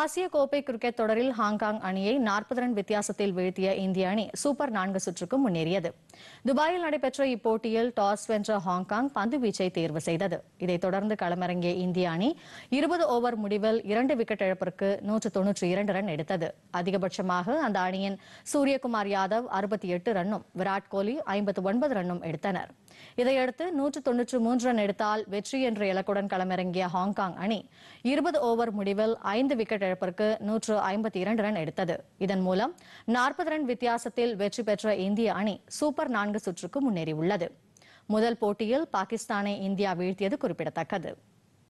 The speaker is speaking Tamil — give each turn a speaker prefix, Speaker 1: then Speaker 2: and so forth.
Speaker 1: ஆசிய கோப்பை கிரிக்கெட் தொடரில் ஹாங்காங் அணியை நாற்பது ரன் வித்தியாசத்தில் வீழ்த்திய இந்திய அணி சூப்பர் நான்கு சுற்றுக்கு முன்னேறியது துபாயில் நடைபெற்ற இப்போட்டியில் டாஸ் வென்ற ஹாங்காங் பந்து வீச்சை தேர்வு செய்தது இதைத் தொடர்ந்து களமிறங்கிய இந்திய அணி இருபது ஓவர் முடிவில் இரண்டு விக்கெட் இழப்பிற்கு நூற்று தொன்னூற்றி இரண்டு ரன் எடுத்தது அதிகபட்சமாக அந்த அணியின் சூரியகுமார் யாதவ் அறுபத்தி எட்டு ரன்னும் விராட் கோலி ஐம்பத்து ஒன்பது ரன்னும் எடுத்தனர் இதையடுத்து நூற்று தொன்னூற்று மூன்று ரன் எடுத்தால் வெற்றி என்ற இலக்குடன் களமிறங்கிய ஹாங்காங் அணி இருபது ஓவர் முடிவில் ஐந்து விக்கெட் விக்கெட் இழப்பிற்கு நூற்று ஐம்பத்தி இரண்டு ரன் எடுத்தது இதன் மூலம் நாற்பது ரன் வித்தியாசத்தில் வெற்றி பெற்ற இந்திய அணி சூப்பர் நான்கு சுற்றுக்கு முன்னேறியுள்ளது முதல் போட்டியில் பாகிஸ்தானை இந்தியா வீழ்த்தியது குறிப்பிடத்தக்கது